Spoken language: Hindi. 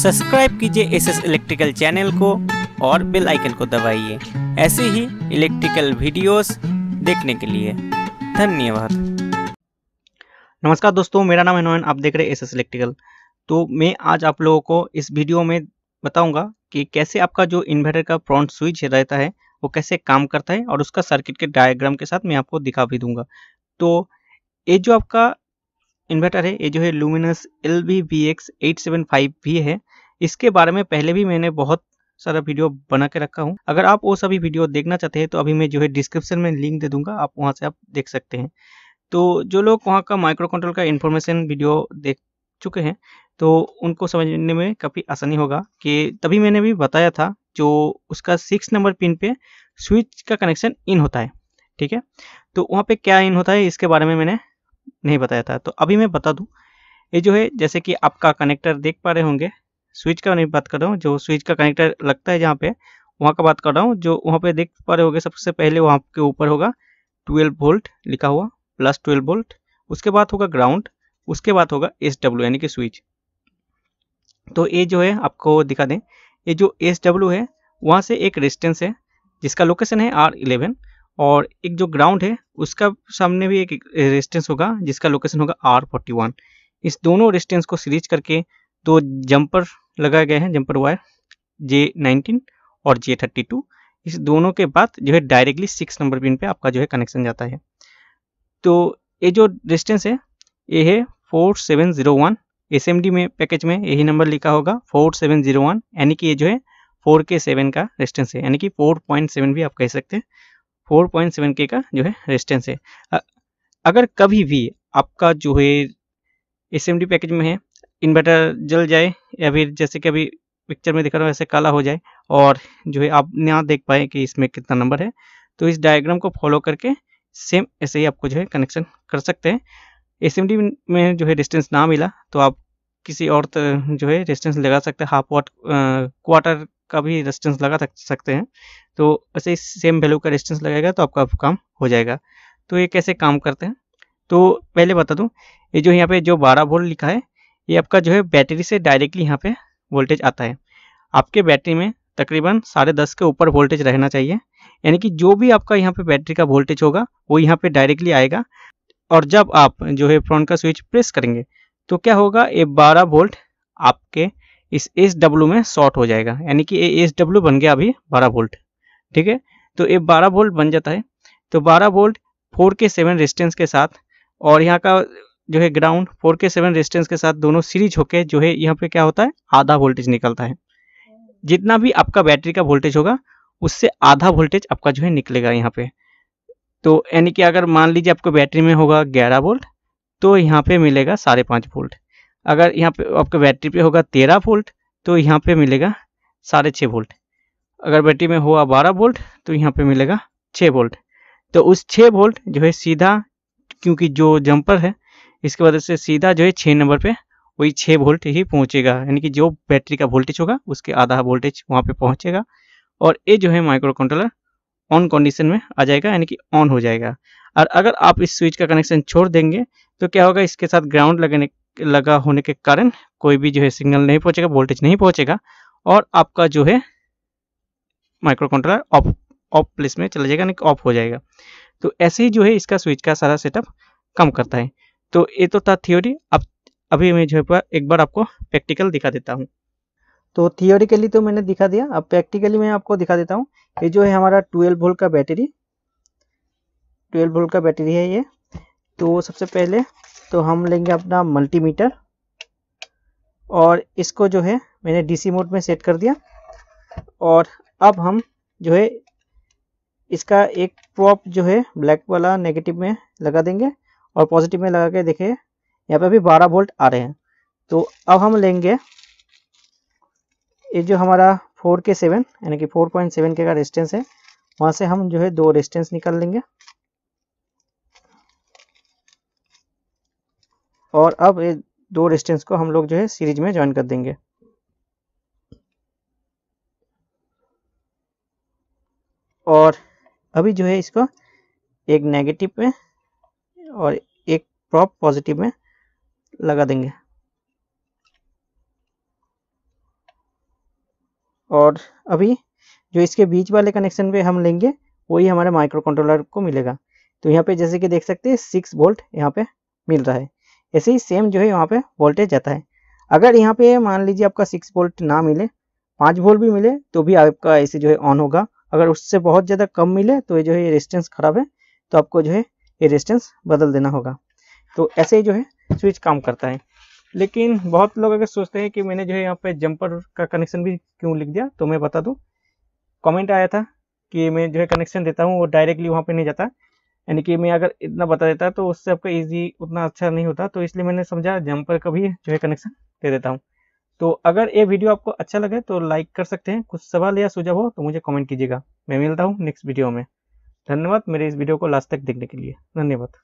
सब्सक्राइब कीजिए एस एस इलेक्ट्रिकल चैनल को और बेल आइकन को दबाइए ऐसे ही इलेक्ट्रिकल वीडियोस देखने के लिए धन्यवाद नमस्कार दोस्तों मेरा नाम है आप देख रहे हैं एस एस इलेक्ट्रिकल तो मैं आज आप लोगों को इस वीडियो में बताऊंगा कि कैसे आपका जो इन्वर्टर का फ्रंट स्विच रहता है वो कैसे काम करता है और उसका सर्किट के डायग्राम के साथ मैं आपको दिखा भी दूंगा तो ये जो आपका इन्वर्टर है ये जो है Luminous L B V X eight seven five भी है इसके बारे में पहले भी मैंने बहुत सारा वीडियो बना के रखा हूँ अगर आप वो सभी वीडियो देखना चाहते हैं तो अभी मैं जो है डिस्क्रिप्शन में लिंक दे दूंगा आप वहाँ से आप देख सकते हैं तो जो लोग वहाँ का माइक्रो कंट्रोल का इन्फॉर्मेशन वीडियो देख चुके हैं तो उनको समझने में काफ़ी आसानी होगा कि तभी मैंने भी बताया था जो उसका सिक्स नंबर पिन पे स्विच का कनेक्शन इन होता है ठीक है तो वहाँ पे क्या इन होता है इसके बारे में मैंने नहीं बताया था तो अभी मैं बता दूँ ये जो है जैसे कि आपका कनेक्टर देख पा रहे होंगे स्विच का नहीं बात कर रहा हूँ जो स्विच का कनेक्टर लगता है जहाँ पे वहाँ का बात कर रहा हूँ जो वहाँ पे देख पा रहे होंगे सबसे पहले वहाँ के ऊपर होगा 12 वोल्ट लिखा हुआ प्लस 12 वोल्ट उसके बाद होगा ग्राउंड उसके बाद होगा एस डब्ल्यू यानी कि स्विच तो ये जो है आपको दिखा दें ये जो एस डब्ल्यू है वहाँ से एक रेजिस्टेंस है जिसका लोकेशन है आर इलेवन और एक जो ग्राउंड है उसका सामने भी एक रेजिस्टेंस होगा जिसका लोकेशन होगा आर फोर्टी वन इस दोनों रेजिस्टेंस को सीरीज करके दो जंपर लगाए गए हैं जंपर वायर जे नाइनटीन और जे थर्टी टू इस दोनों के बाद जो है डायरेक्टली सिक्स नंबर पिन पे आपका जो है कनेक्शन जाता है तो ये जो रेजिस्टेंस है ये है four seven zero one S M D में पैकेज में यही नंबर लिखा होगा फोर सेवन जीरो वन यानी कि ये जो है फोर के सेवन का रेजिस्टेंस है यानी कि फोर पॉइंट सेवन भी आप कह सकते हैं फोर पॉइंट सेवन के का जो है रेजिस्टेंस है अगर कभी भी आपका जो है एस पैकेज में है इन्वर्टर जल जाए या फिर जैसे कि अभी पिक्चर में दिखा रहा हूँ वैसे काला हो जाए और जो है आप ना देख पाए कि इसमें कितना नंबर है तो इस डायग्राम को फॉलो करके सेम ऐसे ही आपको जो है कनेक्शन कर सकते हैं एस में जो है डिस्टेंस ना मिला तो आप किसी और जो है डिस्टेंस लगा सकते हैं हाफ वाट क्वार्टर का भी रेजिस्टेंस लगा सकते हैं तो ऐसे सेम वैल्यू का रेजिस्टेंस लगेगा तो आपका काम हो जाएगा तो ये कैसे काम करते हैं तो पहले बता दूँ ये जो यहाँ पे जो बारह वोल्ट लिखा है ये आपका जो है बैटरी से डायरेक्टली यहाँ पे वोल्टेज आता है आपके बैटरी में तकरीबन साढ़े दस के ऊपर वोल्टेज रहना चाहिए यानी कि जो भी आपका यहाँ पे बैटरी का वोल्टेज होगा वो यहाँ पे डायरेक्टली आएगा और जब आप जो है फ्रंट का स्विच प्रेस करेंगे तो क्या होगा ये बारह वोल्ट आपके इस एस डब्ल्यू में शॉर्ट हो जाएगा यानी कि ये एस डब्ल्यू बन गया अभी बारह वोल्ट ठीक है तो ये बारह वोल्ट बन जाता है तो बारह volt four K seven resistance के साथ और यहाँ का जो है ग्राउंड 4 के 7 रेजिस्टेंस के साथ दोनों सीरीज होके जो है यहाँ पे क्या होता है आधा वोल्टेज निकलता है जितना भी आपका बैटरी का वोल्टेज होगा उससे आधा वोल्टेज आपका जो है निकलेगा यहाँ पे तो यानी कि अगर मान लीजिए आपको बैटरी में होगा ग्यारह वोल्ट तो यहाँ पे मिलेगा साढ़े पाँच वोल्ट अगर यहाँ पे आपका बैटरी पे होगा तेरह वोल्ट तो यहाँ पे मिलेगा साढ़े छः वोल्ट अगर बैटरी में हुआ बारह वोल्ट तो यहाँ पे मिलेगा छः वोल्ट तो उस छः वोल्ट जो है सीधा क्योंकि जो जंपर है इसके वजह से सीधा जो है छः नंबर पे वही छः वोल्ट ही पहुँचेगा यानी कि जो बैटरी का वोल्टेज होगा उसके आधा वोल्टेज वहाँ पर पहुँचेगा और ये जो है माइक्रो कंट्रोलर ऑन कंडीशन में आ जाएगा यानी कि ऑन हो जाएगा और अगर आप इस स्विच का कनेक्शन छोड़ देंगे तो क्या होगा इसके साथ ग्राउंड लगने लगा होने के कारण कोई भी जो है सिग्नल नहीं पहुंचेगा वोल्टेज नहीं पहुंचेगा और आपका जो है micro controller off off place में चला जाएगा यानी ऑफ हो जाएगा तो ऐसे ही जो है इसका स्विच का सारा सेटअप कम करता है तो ये तो था थियोरी अब अभी मैं जो है एक बार आपको प्रैक्टिकल दिखा देता हूँ तो थियोरिकली तो मैंने दिखा दिया अब प्रैक्टिकली मैं आपको दिखा देता हूँ ये जो है हमारा ट्वेल्व वोल्ट का बैटरी ट्वेल्व वोल्ट का बैटरी है ये तो सबसे पहले तो हम लेंगे अपना मल्टीमीटर और इसको जो है मैंने डीसी मोड में सेट कर दिया और अब हम जो है इसका एक प्रॉप जो है ब्लैक वाला नेगेटिव में लगा देंगे और पॉजिटिव में लगा के देखें यहाँ पे भी 12 वोल्ट आ रहे हैं तो अब हम लेंगे ये जो हमारा फोर के सेवन यानी कि फोर पॉइंट सेवन के का रेजिस्टेंस है वहाँ से हम जो है दो रेजिस्टेंस निकाल लेंगे और अब ये दो डिस्टेंस को हम लोग जो है सीरीज में ज्वाइन कर देंगे और अभी जो है इसको एक नेगेटिव में और एक प्रॉप पॉजिटिव में लगा देंगे और अभी जो इसके बीच वाले कनेक्शन पे हम लेंगे वही हमारे माइक्रो कंट्रोलर को मिलेगा तो यहाँ पे जैसे कि देख सकते हैं सिक्स वोल्ट यहाँ पे मिल रहा है ऐसे ही सेम जो है यहाँ पे वोल्टेज जाता है अगर यहाँ पे मान लीजिए आपका सिक्स वोल्ट ना मिले पाँच वोल्ट भी मिले तो भी आपका ऐसे जो है ऑन होगा अगर उससे बहुत ज़्यादा कम मिले तो ये जो है ये रेजिस्टेंस खराब है तो आपको जो है ये रेजिस्टेंस बदल देना होगा तो ऐसे ही जो है स्विच काम करता है लेकिन बहुत लोग अगर सोचते हैं कि मैंने जो है यहाँ पे जंपर का कनेक्शन भी क्यों लिख दिया तो मैं बता दूँ कमेंट आया था कि मैं जो है कनेक्शन देता हूँ वो डायरेक्टली वहाँ पे नहीं जाता यानी कि मैं अगर इतना बता देता तो उससे आपका ईजी उतना अच्छा नहीं होता तो इसलिए मैंने समझा जम्पर का भी जो है कनेक्शन दे देता हूँ तो अगर ये वीडियो आपको अच्छा लगे तो लाइक कर सकते हैं कुछ सवाल या सुझाव हो तो मुझे कमेंट कीजिएगा मैं मिलता हूँ नेक्स्ट वीडियो में धन्यवाद मेरे इस वीडियो को लास्ट तक देखने के लिए धन्यवाद